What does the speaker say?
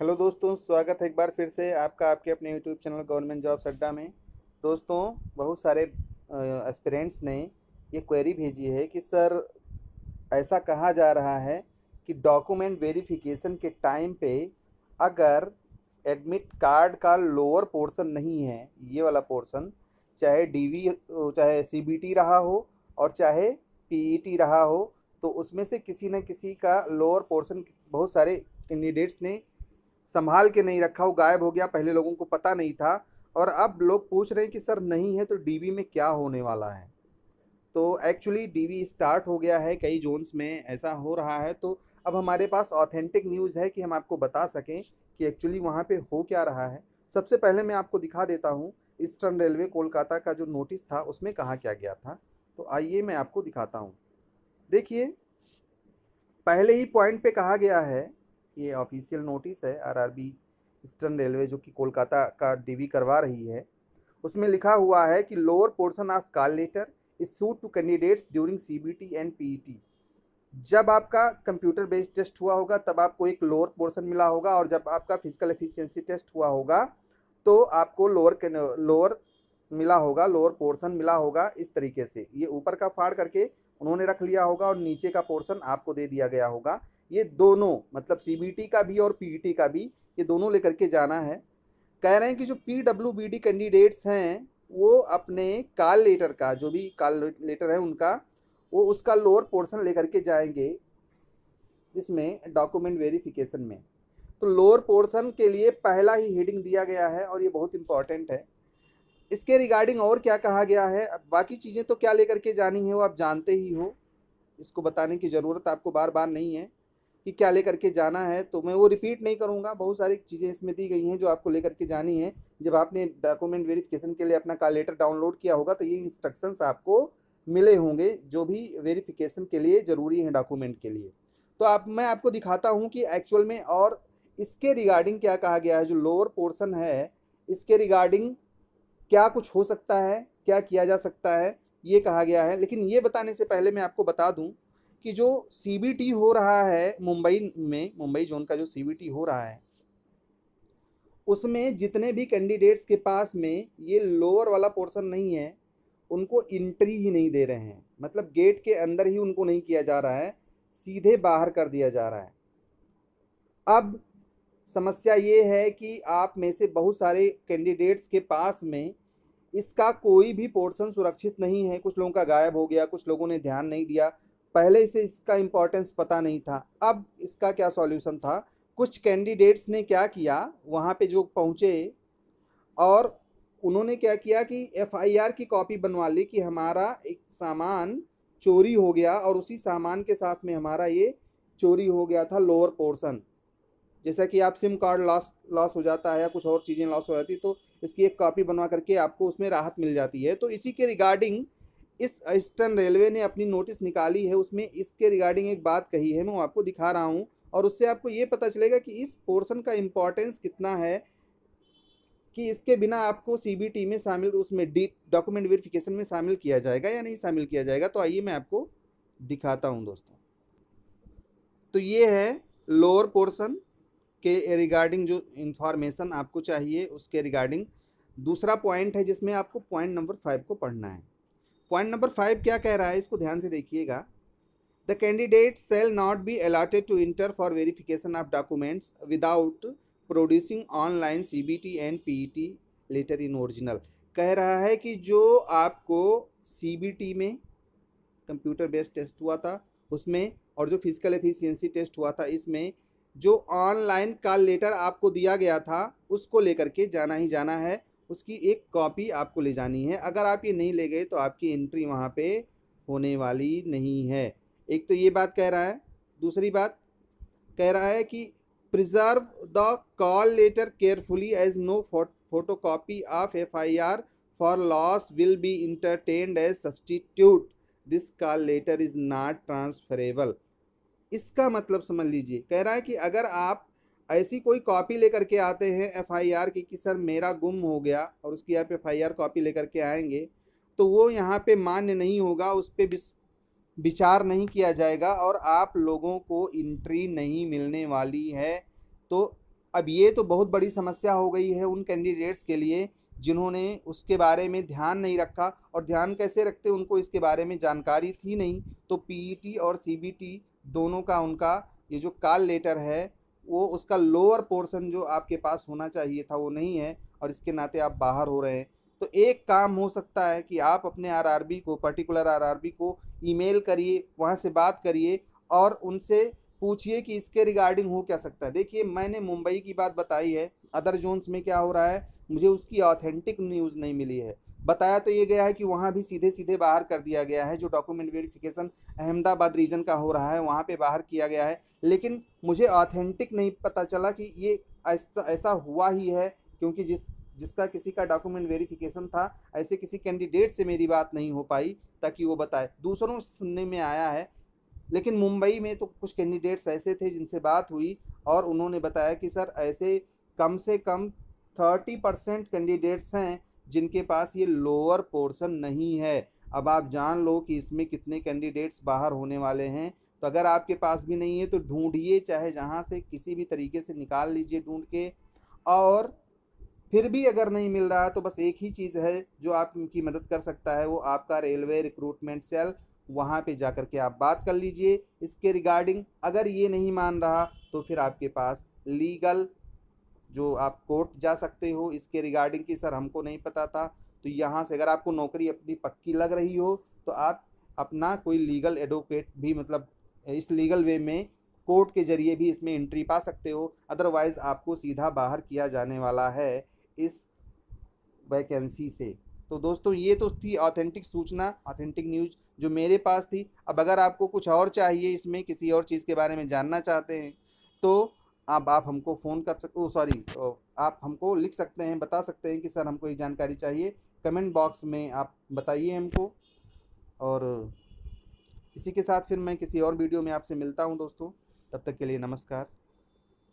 hello दोस्तों स्वागत है एक बार फिर से आपका आपके अपने यूट्यूब चैनल गवर्नमेंट जॉब अड्डा में दोस्तों बहुत सारे एस्पिरेंट्स ने ये क्वेरी भेजी है कि सर ऐसा कहा जा रहा है कि डॉक्यूमेंट वेरिफिकेशन के टाइम पे अगर एडमिट कार्ड का लोअर पोर्शन नहीं है ये वाला पोर्शन चाहे डीवी चाहे सीबीटी रहा हो और चाहे पीईटी e रहा हो तो उसमें से किसी न किसी का लोअर पोर्शन बहुत सारे कैंडिडेट्स ने संभाल के नहीं रखा वो गायब हो गया पहले लोगों को पता नहीं था और अब लोग पूछ रहे हैं कि सर नहीं है तो डीबी में क्या होने वाला है तो एक्चुअली डीवी स्टार्ट हो गया है कई जोन्स में ऐसा हो रहा है तो अब हमारे पास ऑथेंटिक न्यूज़ है कि हम आपको बता सकें कि एक्चुअली वहाँ पे हो क्या रहा है सबसे पहले मैं आपको दिखा देता हूँ ईस्टर्न रेलवे कोलकाता का जो नोटिस था उसमें कहा क्या गया था तो आइए मैं आपको दिखाता हूँ देखिए पहले ही पॉइंट पे कहा गया है ये ऑफिशियल नोटिस है आरआरबी ईस्टर्न रेलवे जो कि कोलकाता का डीवी करवा रही है उसमें लिखा हुआ है कि lower portion of call letter is suit to candidates during CBT and PET जब आपका कंप्यूटर बेस्ड टेस्ट हुआ होगा तब आपको एक लोअर पोर्सन मिला होगा और जब आपका फिजिकल एफिशियंसी टेस्ट हुआ होगा तो आपको लोअर लोअर मिला होगा लोअर पोर्सन मिला होगा इस तरीके से ये ऊपर का फाड़ करके उन्होंने रख लिया होगा और नीचे का पोर्सन आपको दे दिया गया होगा ये दोनों मतलब सी का भी और पी e का भी ये दोनों लेकर के जाना है कह रहे हैं कि जो पी कैंडिडेट्स हैं वो अपने काल लेटर का जो भी काल लेटर है उनका वो उसका लोअर पोर्शन लेकर के जाएंगे इसमें डॉक्यूमेंट वेरिफिकेशन में तो लोअर पोर्शन के लिए पहला ही हेडिंग दिया गया है और ये बहुत इम्पॉर्टेंट है इसके रिगार्डिंग और क्या कहा गया है बाकी चीज़ें तो क्या लेकर के जानी है वो आप जानते ही हो इसको बताने की ज़रूरत आपको बार बार नहीं है कि क्या लेकर के जाना है तो मैं वो रिपीट नहीं करूँगा बहुत सारी चीज़ें इसमें दी गई हैं जो आपको लेकर के जानी है जब आपने डॉक्यूमेंट वेरिफिकेशन के लिए अपना का लेटर डाउनलोड किया होगा तो ये इंस्ट्रक्शंस आपको मिले होंगे जो भी वेरिफिकेशन के लिए ज़रूरी हैं डॉक्यूमेंट के लिए तो आप मैं आपको दिखाता हूँ कि एक्चुअल में और इसके रिगार्डिंग क्या कहा गया है जो लोअर पोर्सन है इसके रिगार्डिंग क्या कुछ हो सकता है क्या किया जा सकता है ये कहा गया है लेकिन ये बताने से पहले मैं आपको बता दूँ कि जो सीबीटी हो रहा है मुंबई में मुंबई जोन का जो सीबीटी हो रहा है उसमें जितने भी कैंडिडेट्स के पास में ये लोअर वाला पोर्शन नहीं है उनको इंट्री ही नहीं दे रहे हैं मतलब गेट के अंदर ही उनको नहीं किया जा रहा है सीधे बाहर कर दिया जा रहा है अब समस्या ये है कि आप में से बहुत सारे कैंडिडेट्स के पास में इसका कोई भी पोर्शन सुरक्षित नहीं है कुछ लोगों का गायब हो गया कुछ लोगों ने ध्यान नहीं दिया पहले से इसका इम्पोर्टेंस पता नहीं था अब इसका क्या सॉल्यूशन था कुछ कैंडिडेट्स ने क्या किया वहाँ पे जो पहुँचे और उन्होंने क्या किया कि एफआईआर की कॉपी बनवा ली कि हमारा एक सामान चोरी हो गया और उसी सामान के साथ में हमारा ये चोरी हो गया था लोअर पोर्शन जैसा कि आप सिम कार्ड लॉस लॉस हो जाता है या कुछ और चीज़ें लॉस हो जाती तो इसकी एक कॉपी बनवा करके आपको उसमें राहत मिल जाती है तो इसी के रिगार्डिंग इस ईस्टर्न रेलवे ने अपनी नोटिस निकाली है उसमें इसके रिगार्डिंग एक बात कही है मैं आपको दिखा रहा हूँ और उससे आपको ये पता चलेगा कि इस पोर्सन का इम्पोर्टेंस कितना है कि इसके बिना आपको टी में शामिल उसमें डी डॉक्यूमेंट वेरिफिकेशन में शामिल किया जाएगा या नहीं शामिल किया जाएगा तो आइए मैं आपको दिखाता हूँ दोस्तों तो ये है लोअर पोर्सन के रिगार्डिंग जो इन्फॉर्मेशन आपको चाहिए उसके रिगार्डिंग दूसरा पॉइंट है जिसमें आपको पॉइंट नंबर फाइव को पढ़ना है पॉइंट नंबर फाइव क्या कह रहा है इसको ध्यान से देखिएगा the candidate shall not be allotted to enter for verification of documents without producing online C B T and P E T letter in original कह रहा है कि जो आपको सी बी टी में कंप्यूटर बेस्ड टेस्ट हुआ था उसमें और जो फिजिकल एफिशियंसी टेस्ट हुआ था इसमें जो ऑनलाइन का लेटर आपको दिया गया था उसको लेकर के जाना ही जाना है उसकी एक कॉपी आपको ले जानी है अगर आप ये नहीं ले गए तो आपकी एंट्री वहाँ पे होने वाली नहीं है एक तो ये बात कह रहा है दूसरी बात कह रहा है कि preserve the call letter carefully as no photo copy of F I R for loss will be entertained as substitute this call letter is not transferable इसका मतलब समझ लीजिए कह रहा है कि अगर आप ऐसी कोई कॉपी लेकर के आते हैं एफआईआर की कि सर मेरा गुम हो गया और उसकी आप एफआईआर कॉपी लेकर के आएंगे तो वो यहाँ पे मान्य नहीं होगा उस पर विचार नहीं किया जाएगा और आप लोगों को इंट्री नहीं मिलने वाली है तो अब ये तो बहुत बड़ी समस्या हो गई है उन कैंडिडेट्स के लिए जिन्होंने उसके बारे में ध्यान नहीं रखा और ध्यान कैसे रखते उनको इसके बारे में जानकारी थी नहीं तो पीईटी e और सीबीटी दोनों का उनका ये जो काल लेटर है वो उसका लोअर पोर्सन जो आपके पास होना चाहिए था वो नहीं है और इसके नाते आप बाहर हो रहे हैं तो एक काम हो सकता है कि आप अपने आरआरबी को पर्टिकुलर आरआरबी को ईमेल करिए वहाँ से बात करिए और उनसे पूछिए कि इसके रिगार्डिंग हो क्या सकता है देखिए मैंने मुंबई की बात बताई है अदर जोन्स में क्या हो रहा है मुझे उसकी ऑथेंटिक न्यूज़ नहीं मिली है बताया तो ये गया है कि वहाँ भी सीधे सीधे बाहर कर दिया गया है जो डॉक्यूमेंट वेरिफिकेशन अहमदाबाद रीजन का हो रहा है वहाँ पे बाहर किया गया है लेकिन मुझे ऑथेंटिक नहीं पता चला कि ये ऐसा ऐसा हुआ ही है क्योंकि जिस जिसका किसी का डॉक्यूमेंट वेरिफिकेशन था ऐसे किसी कैंडिडेट से मेरी बात नहीं हो पाई ताकि वो बताए दूसरों सुनने में आया है लेकिन मुंबई में तो कुछ कैंडिडेट्स ऐसे थे जिनसे बात हुई और उन्होंने बताया कि सर ऐसे कम से कम थर्टी परसेंट कैंडिडेट्स हैं जिनके पास ये लोअर पोर्सन नहीं है अब आप जान लो कि इसमें कितने कैंडिडेट्स बाहर होने वाले हैं तो अगर आपके पास भी नहीं है तो ढूंढिए चाहे जहाँ से किसी भी तरीके से निकाल लीजिए ढूंढ के और फिर भी अगर नहीं मिल रहा तो बस एक ही चीज़ है जो आपकी मदद कर सकता है वो आपका रेलवे रिक्रूटमेंट सेल वहाँ पे जा कर के आप बात कर लीजिए इसके रिगार्डिंग अगर ये नहीं मान रहा तो फिर आपके पास लीगल जो आप कोर्ट जा सकते हो इसके रिगार्डिंग की सर हमको नहीं पता था तो यहाँ से अगर आपको नौकरी अपनी पक्की लग रही हो तो आप अपना कोई लीगल एडवोकेट भी मतलब इस लीगल वे में कोर्ट के जरिए भी इसमें एंट्री पा सकते हो अदरवाइज़ आपको सीधा बाहर किया जाने वाला है इस वैकेंसी से तो दोस्तों ये तो थी ऑथेंटिक सूचना ऑथेंटिक न्यूज जो मेरे पास थी अब अगर आपको कुछ और चाहिए इसमें किसी और चीज़ के बारे में जानना चाहते हैं तो अब आप हमको फ़ोन कर सकते ओ सॉरी आप हमको लिख सकते हैं बता सकते हैं कि सर हमको ये जानकारी चाहिए कमेंट बॉक्स में आप बताइए हमको और इसी के साथ फिर मैं किसी और वीडियो में आपसे मिलता हूँ दोस्तों तब तक के लिए नमस्कार